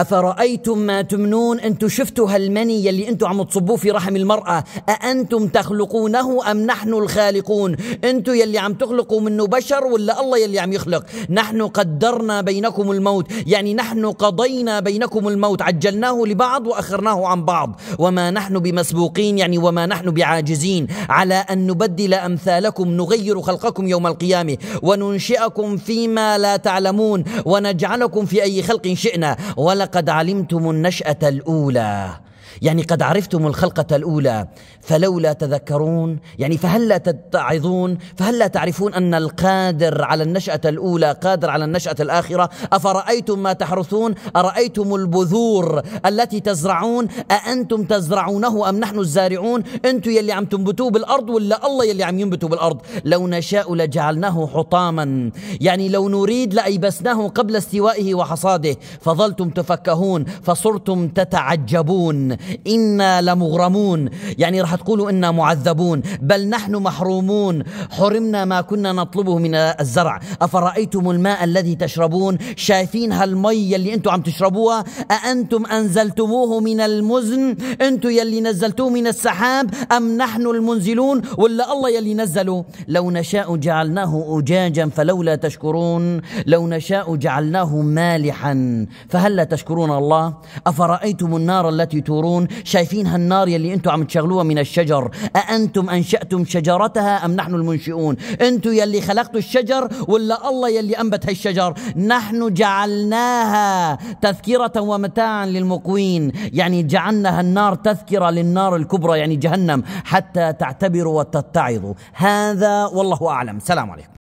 أفرأيتم ما تمنون أنتم شفتوا هالمني يلي أنتم عم تصبوه في رحم المرأة أأنتم تخلقونه أم نحن الخالقون أنتم يلي عم تخلقوا منه بشر ولا الله يلي عم يخلق نحن قدرنا بينكم الموت يعني نحن قضينا بينكم الموت عجلناه لبعض وأخرناه عن بعض وما نحن بمسبوقين يعني وما نحن بعاجزين على أن نبدل أمثالكم نغير خلقكم يوم القيامة وننشئكم فيما لا تعلمون ونجعلكم في أي خلق شئنا ولا لقد علمتم النشأة الأولى يعني قد عرفتم الخلقة الأولى فلولا تذكرون يعني فهلا تتعظون فهلا تعرفون أن القادر على النشأة الأولى قادر على النشأة الآخرة أفرأيتم ما تحرثون أرأيتم البذور التي تزرعون أأنتم تزرعونه أم نحن الزارعون أنتم يلي عم تنبتوه بالأرض ولا الله يلي عم ينبتوا بالأرض لو نشاء لجعلناه حطاما يعني لو نريد لأيبسناه قبل استوائه وحصاده فظلتم تفكهون فصرتم تتعجبون إنا لمغرمون يعني راح تقولوا إنا معذبون بل نحن محرومون حرمنا ما كنا نطلبه من الزرع أفرأيتم الماء الذي تشربون شايفين هالمي اللي أنتم عم تشربوها أأنتم أنزلتموه من المزن أنتم يلي نزلتوه من السحاب أم نحن المنزلون ولا الله يلي نزله لو نشاء جعلناه أجاجا فلولا تشكرون لو نشاء جعلناه مالحا فهلا تشكرون الله أفرأيتم النار التي تورون تنظرون شايفين هالنار يلي انتم عم تشغلوها من الشجر أأنتم أنشأتم شجرتها أم نحن المنشئون انتم يلي خلقتوا الشجر ولا الله يلي أنبت هالشجر نحن جعلناها تذكرة ومتاعا للمقوين يعني جعلنا هالنار تذكرة للنار الكبرى يعني جهنم حتى تعتبروا وتتعظوا هذا والله أعلم سلام عليكم